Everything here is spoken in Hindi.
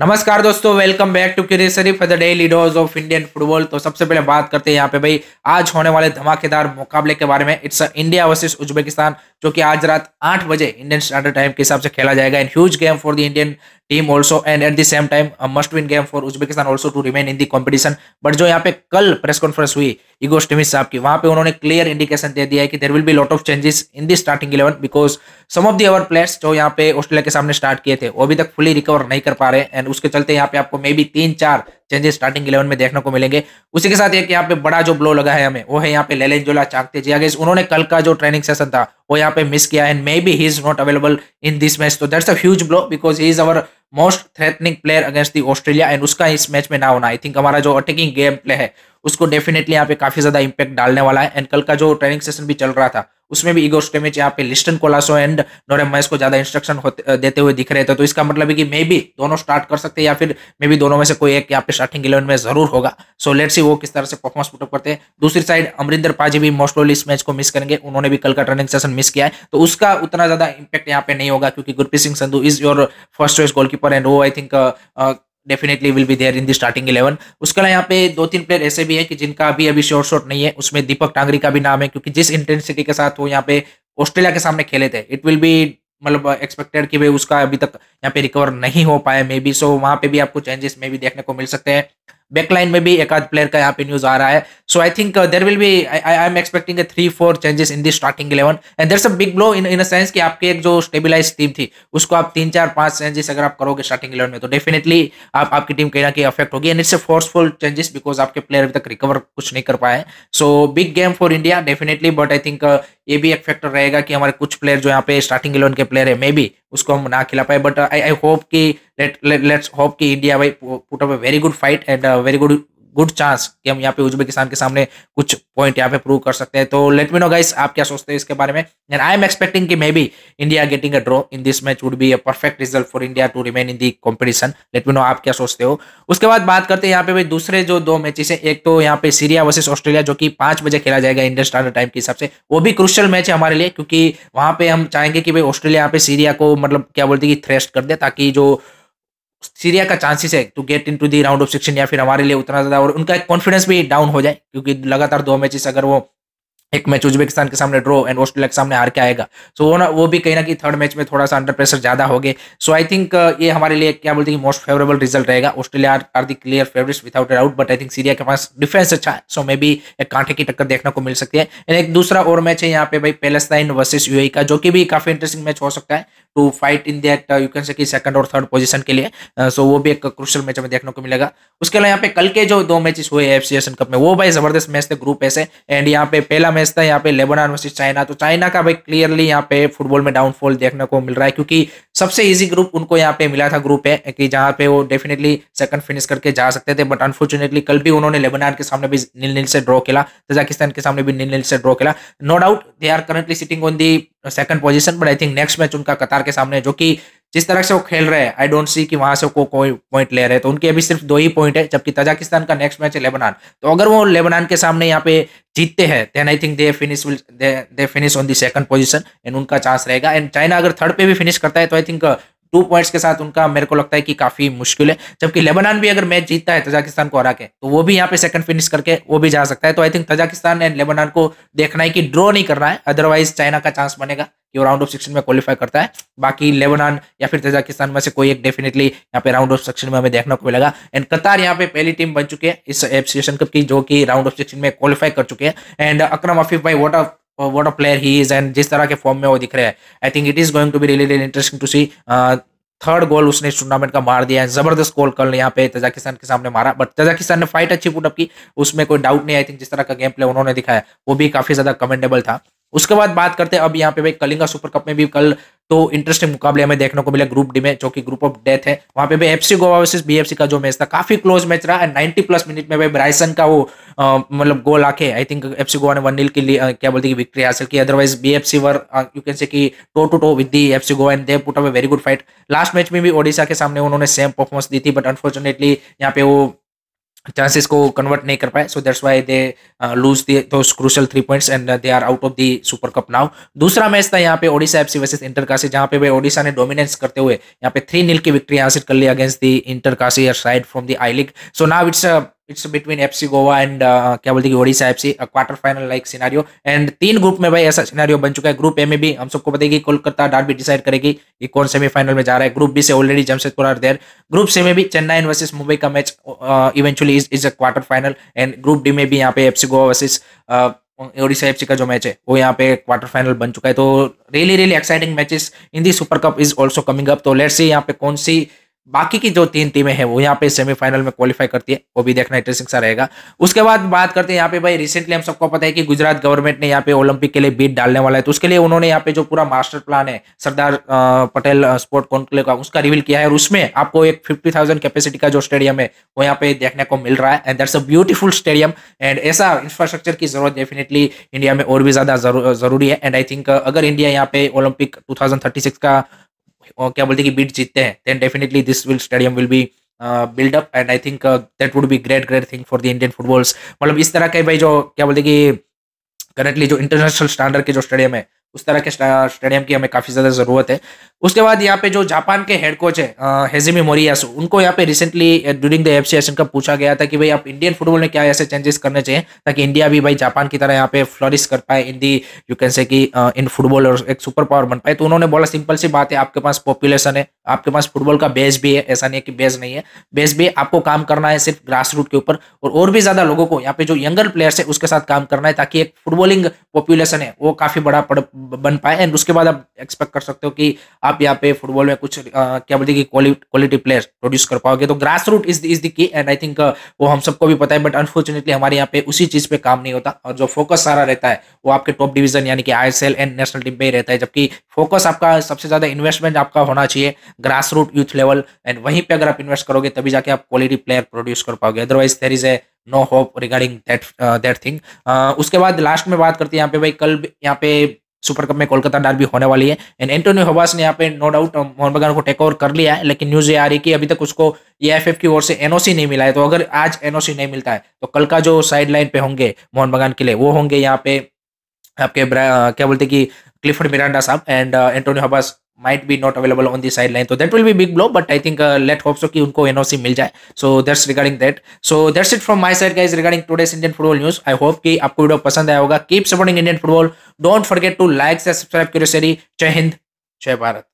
नमस्कार दोस्तों welcome back to curious Sharif the daily dose of Indian football तो सबसे पहले बात करते हैं यहाँ पे भाई आज होने वाले धमाकेदार मुकाबले के बारे में इट्स इंडिया वर्सेस उज्बेकिस्तान जो कि आज रात आठ बजे इंडियन स्टैंडर्ड टाइम के हिसाब से खेला जाएगा and huge game for the Indian team also and at the same time must win game for Uzbekistan also to remain in the competition but जो यहाँ पे कल प्रेस कॉन्फ्रेंस हुई इगो टिमिस साहब की वहाँ पे उन्होंने क्लियर इंडिकेशन दे दिया है कि there will be lot of changes in the starting eleven because some of the our players जो यहाँ पे ऑस्ट्रेलिया के सामने स्टार्ट किए थे वो अभी तक फुली रिकवर नहीं कर पा रहे एंड उसके चलते यहाँ पे आपको मे बी तीन चार चेंजेस स्टार्टिंग इलेवन में देखने को मिलेंगे उसी के साथ एक यहाँ पे बड़ा जो ब्लो लगा है हमें वो है यहाँ पे लेलेंजोला चाकते जियागेज उन्होंने कल का जो ट्रेनिंग सेशन था वो यहाँ पे मिस किया and may be he is not available in this match तो that's a huge blow because he is our most threatening player against the Australia and उसका इस मैच में ना होना आई थिंक हमारा जो अटैकिंग गेम प्ले है उसको डेफिनेटली यहाँ पे काफी ज्यादा इंपैक्ट डालने वाला है एंड कल का जो ट्रेनिंग सेशन भी चल रहा था उसमें भी इगोर यहाँ पे लिस्टन कोलासो एंड नोरेमाइस को ज्यादा इंस्ट्रक्शन देते हुए दिख रहे थे तो, तो इसका मतलब है कि मे भी दोनों स्टार्ट कर सकते हैं या फिर मे भी दोनों में से कोई एक यहाँ पे स्टार्टिंग इलेवन में जरूर होगा सो लेट सी वो किस तरह से परफॉर्मेंस पुटअप करते हैं दूसरी साइड अमरिंदर पाजी भी मोस्टली इस मैच को मिस करेंगे उन्होंने भी कल का रनिंग सेशन मिस किया है तो उसका उतना ज्यादा इंपैक्ट यहाँ पे नहीं होगा क्योंकि Gurpreet Singh Sandhu is your first choice goalkeeper and वो I think definitely will be there in the starting eleven उसके अलावा यहाँ पे दो तीन प्लेयर ऐसे भी हैं कि जिनका अभी अभी शॉर्ट शॉट नहीं है उसमें दीपक टांगरी का भी नाम है क्योंकि जिस इंटेंसिटी के साथ वो यहाँ पे ऑस्ट्रेलिया के सामने खेले थे इट विल बी मतलब एक्सपेक्टेड कि भाई उसका अभी तक यहाँ पे रिकवर नहीं हो पाया मे बी सो वहाँ पे भी आपको चेंजेस मे भी देखने को मिल सकते हैं बैकलाइन में भी एक आध प्लेयर का यहाँ पे न्यूज आ रहा है so I think there will be I am expecting three four changes in the starting eleven and there a big blow in in sense कि आपकी एक जो स्टेबिलाइज टीम थी उसको आप तीन चार पांच चेंजेस अगर आप करोगे स्टार्टिंग इलेवन में तो डेफिनेटली आप आपकी टीम कहीं ना कहीं अफेक्ट होगी and it's a forceful changes because आपके प्लेयर अभी तक रिकवर कुछ नहीं कर पाए so big game for India definitely but I think ये भी एक फैक्टर रहेगा कि हमारे कुछ प्लेयर जो यहाँ पे स्टार्टिंग इलेवन के प्लेयर है मे बी उसको हम ना खिला पाए बट आई आई होप कि लेट्स होप कि इंडिया भाई put up a very good fight and very good good chance कि हम यहाँ पे उज्बेकिस्तान के सामने कुछ पॉइंट यहाँ पे प्रूव कर सकते हैं तो लेट मी नो गाइस आप क्या सोचते हैं इसके बारे में एंड आई एम एक्सपेक्टिंग कि may be India getting a draw in this match would be a perfect result for India to remain in the competition let me know आप क्या सोचते हो उसके बाद बात करते हैं यहाँ पे भाई दूसरे जो दो मैचेस हैं एक तो यहाँ पे सीरिया वर्सेज ऑस्ट्रेलिया जो कि पाँच बजे खेला जाएगा इंडियन स्टैंडर्ड टाइम के हिसाब से वो भी क्रुशियल मैच है हमारे लिए क्योंकि वहाँ पे हम चाहेंगे कि भाई ऑस्ट्रेलिया यहाँ पे सीरिया को मतलब क्या बोलते हैं कि थ्रेस्ट कर दे ताकि जो सीरिया का चांसेस है to get in to the round of sixteen या फिर हमारे लिए उतना ज़्यादा और उनका एक कॉन्फिडेंस भी डाउन हो जाए क्योंकि लगातार दो मैचेस अगर वो एक मैच उज्बेकिस्तान के सामने ड्रॉ एंड ऑस्ट्रेलिया के सामने हार के आएगा सो so, वो ना वो भी कहीं ना कि थर्ड मैच में थोड़ा सा अंडर प्रेशर ज्यादा हो गए सो आई थिंक ये हमारे लिए क्या बोलते हैं मोस्ट फेवरेबल रिजल्ट रहेगा Australia are the clear favourites without a out but I think Syria के पास डिफेंस अच्छा है सो मे बी एक कांटे की टक्कर देखने को मिल सकती है एंड एक दूसरा और मैच है यहाँ पे भाई पेलेस्ताइन वर्सेज यू का जो कि भी काफी इंटरेस्टिंग मैच हो सकता है to fight in that you can say second और थर्ड पोजिशन के लिए सो uh, so वो भी एक क्रुशल मैच हमें देखने को मिलेगा उसके अलावा यहाँ पे कल के जो दो मैचेस हुए एफ सी एस कप में वो भाई जबरदस्त मैच थे ग्रुप ऐसे एंड यहाँ पे पहला मैच मैच था यहाँ पे लेबनान वर्सेज चाइना तो चाइना का भाई क्लियरली यहाँ पे फुटबॉल में डाउनफॉल देखने को मिल रहा है क्योंकि सबसे ईजी ग्रुप उनको यहाँ पे मिला था ग्रुप है कि जहाँ पे वो डेफिनेटली सेकंड फिनिश करके जा सकते थे बट अनफॉर्चुनेटली कल भी उन्होंने लेबनान के सामने भी नील नील से ड्रॉ खेला तजाकिस्तान के सामने भी नील नील से ड्रॉ खेला no doubt they are currently sitting on the second position but I think next match उनका कतार के सामने जो कि जिस तरह से वो खेल रहे हैं आई डोंट सी कि वहां से को कोई पॉइंट ले रहे हैं तो उनके अभी सिर्फ दो ही पॉइंट है जबकि तजाकिस्तान का नेक्स्ट मैच है लेबनान तो अगर वो लेबनान के सामने यहाँ पे जीतते हैं then I think they finish will they finish on the second position and उनका चांस रहेगा एंड चाइना अगर थर्ड पे भी फिनिश करता है तो आई थिंक टू पॉइंट्स के साथ उनका मेरे को लगता है कि काफी मुश्किल है जबकि लेबनान भी अगर मैच जीतता है तजाकिस्तान को हरा के तो वो भी यहाँ पे सेकंड फिनिश करके वो भी जा सकता है तो I think Tajikistan and Lebanon को देखना है कि ड्रॉ नहीं करना है अदरवाइज चाइना का चांस बनेगा कि वो राउंड ऑफ सेक्शन में क्वालिफाई करता है बाकी लेबनान या फिर तजाकिस्तान में से कोई एक डेफिनेटली यहाँ पे राउंड ऑफ सेक्शन में हमें देखने को मिलेगा एंड कतार यहाँ पे पहली टीम बन चुके हैं इस एप्सिएशन कप की जो कि राउंड ऑफ सेक्शन में क्वालिफाई कर चुके हैं एंड अक्रम आफिफ भाई what of what of player he is and जिस तरह के फॉर्म में वो दिख रहे हैं I think it is going to be really really interesting to see third goal उसने इस टूर्नामेंट का मार दिया है जबरदस्त गोल कल यहाँ पे तजाकिस्तान के सामने मारा बट तजाकिस्तान ने फाइट अच्छी पुटअप की उसमें कोई डाउट नहीं आई थिंक जिस तरह का गेम प्ले उन्होंने दिखाया वो भी काफी ज्यादा कमेंडेबल था उसके बाद बात करते हैं अब यहाँ पे भाई कलिंगा सुपर कप में भी कल तो इंटरेस्टिंग मुकाबले हमें देखने को मिला ग्रुप डी में जो कि ग्रुप ऑफ डेथ है वहाँ पे भाई एफसी गोवा वर्सेस बीएफसी का जो मैच था काफी क्लोज मैच रहा एंड 90 प्लस मिनट में भाई ब्राइसन का वो मतलब गोल आके आई थिंक एफसी गोवा ने वन नील के लिए क्या बोलते हैं विक्ट्री हासिल की otherwise BFC were you can say toe to toe with the FC Goa and they put up very good fight last match में भी ओडिशा के सामने उन्होंने सेम परफॉर्मेंस दी थी बट अनफॉर्चुनेटली यहाँ पे वो चांसेस को कन्वर्ट नहीं कर पाए so that's why they lose those crucial three points and they are out of the super cup now दूसरा मैच था यहाँ पे ओडिशा एफ सी वर्सेज इंटरकाशी जहाँ पे ओडिशा ने डोमिनेंस करते हुए यहाँ पे थ्री नील की विक्ट्री हासिल कर ली against the Inter Kashi side from the I league so now it's it's between F C Goa and क्या बोलते हैं Odisha F C quarter final like scenario and तीन ग्रुप में भाई ऐसा सिनारियो बन चुका है ग्रुप ए में भी हम सबको पता है कि कोलकाता डिसाइड करेगी कि कौन सेमीफाइनल में जा रहा है ग्रुप बी से already Jamshedpur are there group C में भी चेन्नई वर्सेस मुंबई का match eventually is is a quarter final and group D में भी यहाँ पे F C Goa versus Odisha F C का जो मैच है वो यहाँ पे क्वार्टर फाइनल बन चुका है तो really really exciting matches in the super cup is also coming up तो लेट्स सी यहाँ पे कौन सी बाकी की जो तीन टीमें हैं वो यहाँ पे सेमीफाइनल में क्वालिफाई करती है वो भी देखना इंटरेस्टिंग सा रहेगा उसके बाद बात करते हैं यहाँ पे भाई रिसेंटली हम सबको पता है कि गुजरात गवर्नमेंट ने यहाँ पे ओलंपिक के लिए बीट डालने वाला है तो उसके लिए उन्होंने यहाँ पे जो पूरा मास्टर प्लान है सरदार पटेल स्पोर्ट कॉन्क्लेव का उसका रिविल किया है और उसमें आपको एक फिफ्टी कैपेसिटी का जो स्टेडियम है वो यहाँ पे देखने को मिल रहा है and that's a beautiful stadium and ऐसा इंफ्रास्ट्रक्चर की जरूरत डेफिनेटली इंडिया में और भी ज्यादा जरूरी है एंड आई थिंक अगर इंडिया यहाँ पे ओलंपिक टू का क्या बोलते हैं कि बीट जीतते हैं then definitely this will stadium will be build up and I think that would be great great thing for the Indian footballs मतलब इस तरह के भाई जो क्या बोलते हैं कि करंटली जो इंटरनेशनल स्टैंडर्ड के जो स्टेडियम है उस तरह के स्टेडियम की हमें काफ़ी ज़्यादा ज़रूरत है उसके बाद यहाँ पे जो जापान के हेड कोच है हेजिमी मोरियासू उनको यहाँ पे recently during the F C Asian cup पूछा गया था कि भाई आप इंडियन फुटबॉल में क्या ऐसे चेंजेस करने चाहिए ताकि इंडिया भी भाई जापान की तरह यहाँ पे फ्लरिश कर पाए इन दी यू कैन से कि इन फुटबॉल और एक सुपर पावर बन पाए तो उन्होंने बोला सिंपल सी बात है आपके पास पॉपुलेशन है आपके पास फुटबॉल का बेस भी है ऐसा नहीं है कि बेस नहीं है बेस भी आपको काम करना है सिर्फ ग्रास रूट के ऊपर और और भी ज़्यादा लोगों को यहाँ पे जो यंगर प्लेयर्स है उसके साथ काम करना है ताकि एक फुटबॉलिंग पॉपुलेशन है वो काफ़ी बड़ा बन पाए एंड उसके बाद आप एक्सपेक्ट कर सकते हो कि आप यहाँ पे फुटबॉल में कुछ आ, क्या बोलते हैं कि क्वालिटी प्लेयर प्रोड्यूस कर पाओगे तो grass root is is the key and I think वो हम सबको भी पता है बट अनफॉर्चुनेटली हमारे यहाँ पे उसी चीज़ पे काम नहीं होता और जो फोकस सारा रहता है वो आपके टॉप डिवीजन यानी कि आई एंड नेशनल टीम पे ही रहता है जबकि फोकस आपका सबसे ज़्यादा इन्वेस्टमेंट आपका होना चाहिए grass root youth level and वहीं पर अगर आप इन्वेस्ट करोगे तभी जाके आप क्वालिटी प्लेयर प्रोड्यूस कर पाओगे otherwise there is a no hope regarding that that thing उसके बाद लास्ट में बात करते हैं यहाँ पे भाई कल यहाँ पे सुपर कप में कोलकाता डार्बी होने वाली है एंड एंटोनियो हवास ने यहाँ पे नो डाउट um, मोहन बगान को टेक ओवर कर लिया है लेकिन न्यूज ये आ रही कि अभी तक उसको ए e की ओर से एनओसी नहीं मिला है तो अगर आज एनओसी नहीं मिलता है तो कल का जो साइड लाइन पे होंगे मोहन बगान के लिए वो होंगे यहाँ पे आपके क्या बोलते कि क्लिफर्ड मिरांडा साहब and Antonio Habas might be not available on the sideline so that will be big blow but i think uh, let hope so ki unko noc mil jaye so that's regarding that so that's it from my side guys regarding today's indian football news i hope ki aapko video pasand aaya hoga keep supporting indian football don't forget to like share subscribe curiosity jai hind jai bharat